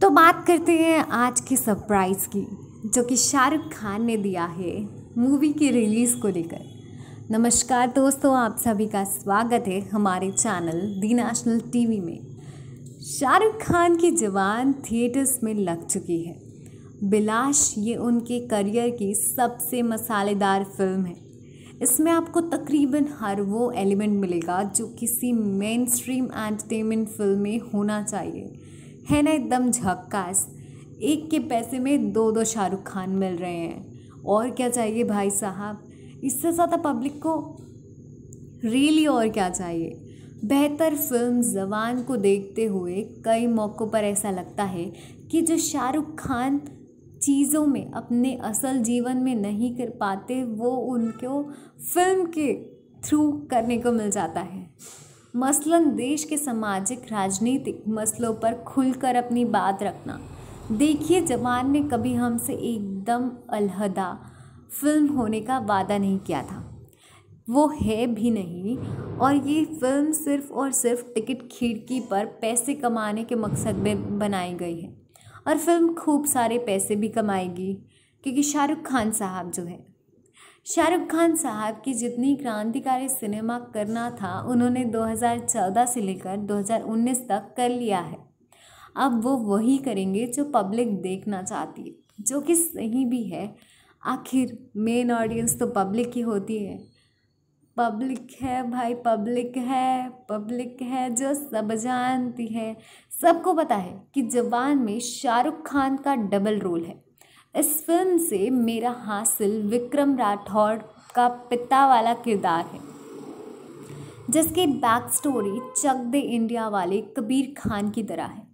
तो बात करते हैं आज की सरप्राइज़ की जो कि शाहरुख खान ने दिया है मूवी की रिलीज़ को लेकर नमस्कार दोस्तों आप सभी का स्वागत है हमारे चैनल दी नेशनल टीवी में शाहरुख खान की जवान थिएटर्स में लग चुकी है बिलाश ये उनके करियर की सबसे मसालेदार फिल्म है इसमें आपको तकरीबन हर वो एलिमेंट मिलेगा जो किसी मेन स्ट्रीम एंटरटेनमेंट फिल्म में होना चाहिए है ना एकदम झक्कास एक के पैसे में दो दो शाहरुख खान मिल रहे हैं और क्या चाहिए भाई साहब इससे ज़्यादा पब्लिक को रियली और क्या चाहिए बेहतर फिल्म जवान को देखते हुए कई मौक़ों पर ऐसा लगता है कि जो शाहरुख खान चीज़ों में अपने असल जीवन में नहीं कर पाते वो उनको फिल्म के थ्रू करने को मिल जाता है मसलन देश के सामाजिक राजनीतिक मसलों पर खुलकर अपनी बात रखना देखिए जवान ने कभी हमसे एकदम अलहदा फिल्म होने का वादा नहीं किया था वो है भी नहीं और ये फिल्म सिर्फ और सिर्फ टिकट खिड़की पर पैसे कमाने के मकसद में बनाई गई है और फिल्म खूब सारे पैसे भी कमाएगी क्योंकि शाहरुख खान साहब जो है शाहरुख खान साहब की जितनी क्रांतिकारी सिनेमा करना था उन्होंने 2014 से लेकर 2019 तक कर लिया है अब वो वही करेंगे जो पब्लिक देखना चाहती है जो कि सही भी है आखिर मेन ऑडियंस तो पब्लिक ही होती है पब्लिक है भाई पब्लिक है पब्लिक है जो सब जानती है सबको पता है कि जवान में शाहरुख खान का डबल रोल है इस फिल्म से मेरा हासिल विक्रम राठौड़ का पिता वाला किरदार है जिसकी बैक स्टोरी चक दे इंडिया वाले कबीर खान की तरह है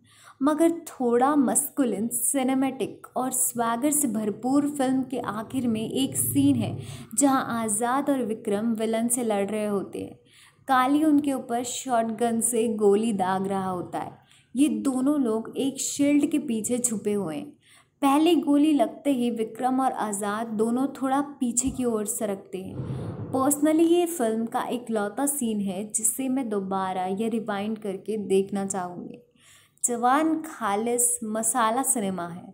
मगर थोड़ा मस्कुलिन सिनेमेटिक और स्वैगर से भरपूर फिल्म के आखिर में एक सीन है जहां आज़ाद और विक्रम विलन से लड़ रहे होते हैं काली उनके ऊपर शॉटगन से गोली दाग रहा होता है ये दोनों लोग एक शील्ड के पीछे छुपे हुए हैं पहले गोली लगते ही विक्रम और आज़ाद दोनों थोड़ा पीछे की ओर सरकते हैं पर्सनली ये फिल्म का एक लौता सीन है जिससे मैं दोबारा यह रिवाइंड करके देखना चाहूँगी जवान खालिस मसाला सिनेमा है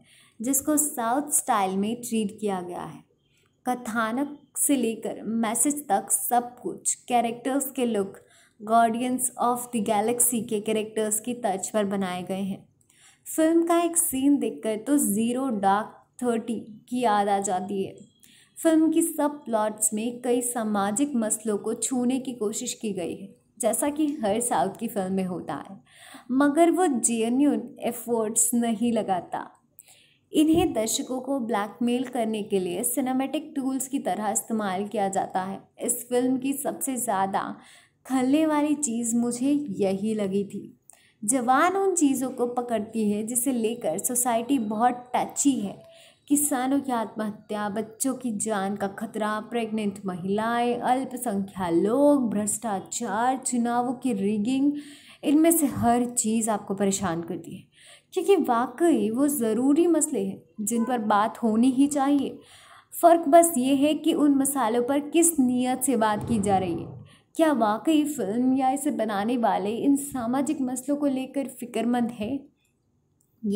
जिसको साउथ स्टाइल में ट्रीट किया गया है कथानक से लेकर मैसेज तक सब कुछ कैरेक्टर्स के look Guardians of the Galaxy के कैरेक्टर्स की तर्ज पर बनाए गए हैं फिल्म का एक सीन देखकर तो ज़ीरो डार्क थर्टी की याद आ जाती है फिल्म की सब प्लॉट्स में कई सामाजिक मसलों को छूने की कोशिश की गई है जैसा कि हर साउथ की फिल्म में होता है मगर वो जेन्यून एफर्ट्स नहीं लगाता इन्हें दर्शकों को ब्लैकमेल करने के लिए सिनेमेटिक टूल्स की तरह इस्तेमाल किया जाता है इस फिल्म की सबसे ज़्यादा खलने वाली चीज़ मुझे यही लगी थी जवान उन चीज़ों को पकड़ती है जिसे लेकर सोसाइटी बहुत टची है किसानों की आत्महत्या बच्चों की जान का खतरा प्रेग्नेंट महिलाएं अल्पसंख्या लोग भ्रष्टाचार चुनावों की रिगिंग इनमें से हर चीज़ आपको परेशान करती है क्योंकि वाकई वो ज़रूरी मसले हैं जिन पर बात होनी ही चाहिए फ़र्क बस ये है कि उन मसालों पर किस नीयत से बात की जा रही है क्या वाकई फिल्म या इसे बनाने वाले इन सामाजिक मसलों को लेकर फिक्रमंद है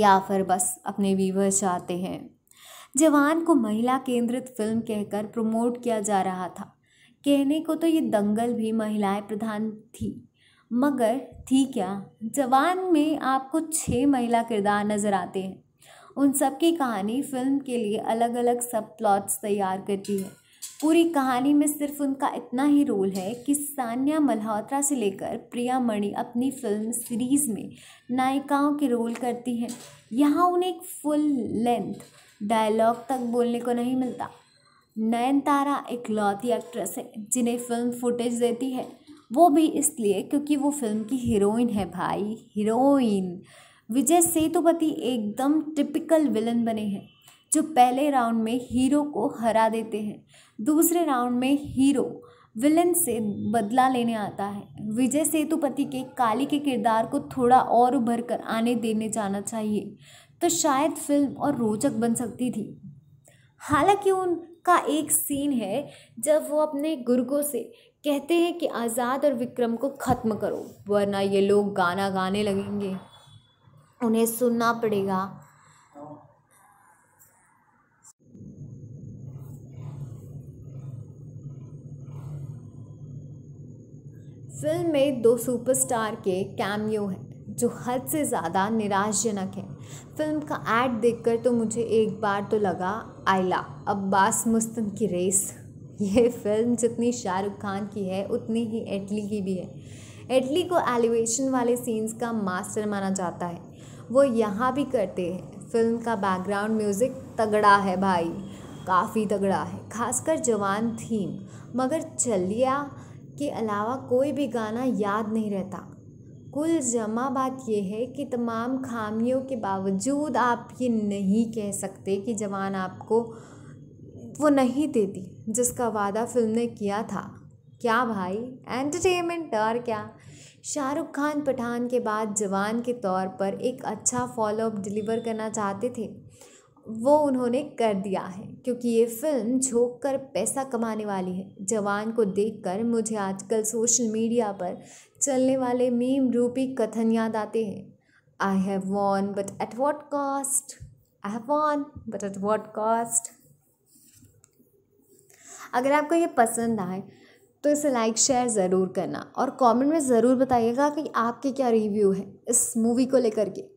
या फिर बस अपने वीवर चाहते हैं जवान को महिला केंद्रित फिल्म कहकर प्रमोट किया जा रहा था कहने को तो ये दंगल भी महिलाएं प्रधान थी मगर थी क्या जवान में आपको छः महिला किरदार नज़र आते हैं उन सब की कहानी फिल्म के लिए अलग अलग सब प्लॉट्स तैयार करती है पूरी कहानी में सिर्फ उनका इतना ही रोल है कि सान्या मल्होत्रा से लेकर प्रिया मणि अपनी फिल्म सीरीज़ में नायिकाओं के रोल करती हैं यहाँ उन्हें एक फुल लेंथ डायलॉग तक बोलने को नहीं मिलता नयनतारा एक लौती एक्ट्रेस है जिन्हें फिल्म फुटेज देती है वो भी इसलिए क्योंकि वो फिल्म की हीरोइन है भाई हीरोइन विजय सेतुपति एकदम टिपिकल विलन बने हैं जो पहले राउंड में हीरो को हरा देते हैं दूसरे राउंड में हीरो विलन से बदला लेने आता है विजय सेतुपति के काली के किरदार को थोड़ा और उभर कर आने देने जाना चाहिए तो शायद फिल्म और रोचक बन सकती थी हालांकि उनका एक सीन है जब वो अपने गुर्गों से कहते हैं कि आज़ाद और विक्रम को ख़त्म करो वरना ये लोग गाना गाने लगेंगे उन्हें सुनना पड़ेगा फिल्म में दो सुपरस्टार के कैमियो हैं जो हद से ज़्यादा निराशजनक है फिल्म का एड देखकर तो मुझे एक बार तो लगा आयला अब्बास मुस्तन की रेस ये फिल्म जितनी शाहरुख खान की है उतनी ही एटली की भी है एटली को एलिवेशन वाले सीन्स का मास्टर माना जाता है वो यहाँ भी करते हैं फिल्म का बैकग्राउंड म्यूज़िक तगड़ा है भाई काफ़ी तगड़ा है खासकर जवान थीम मगर चलिया इसके अलावा कोई भी गाना याद नहीं रहता कुल जमा बात यह है कि तमाम खामियों के बावजूद आप ये नहीं कह सकते कि जवान आपको वो नहीं देती जिसका वादा फिल्म ने किया था क्या भाई एंटरटेनमेंट और क्या शाहरुख खान पठान के बाद जवान के तौर पर एक अच्छा फॉलोअप डिलीवर करना चाहते थे वो उन्होंने कर दिया है क्योंकि ये फ़िल्म झोंक कर पैसा कमाने वाली है जवान को देखकर मुझे आजकल सोशल मीडिया पर चलने वाले मीम रूपी कथन याद आते हैं I have won but at what cost I have won but at what cost अगर आपको ये पसंद आए तो इसे लाइक शेयर ज़रूर करना और कमेंट में ज़रूर बताइएगा कि आपके क्या रिव्यू है इस मूवी को लेकर के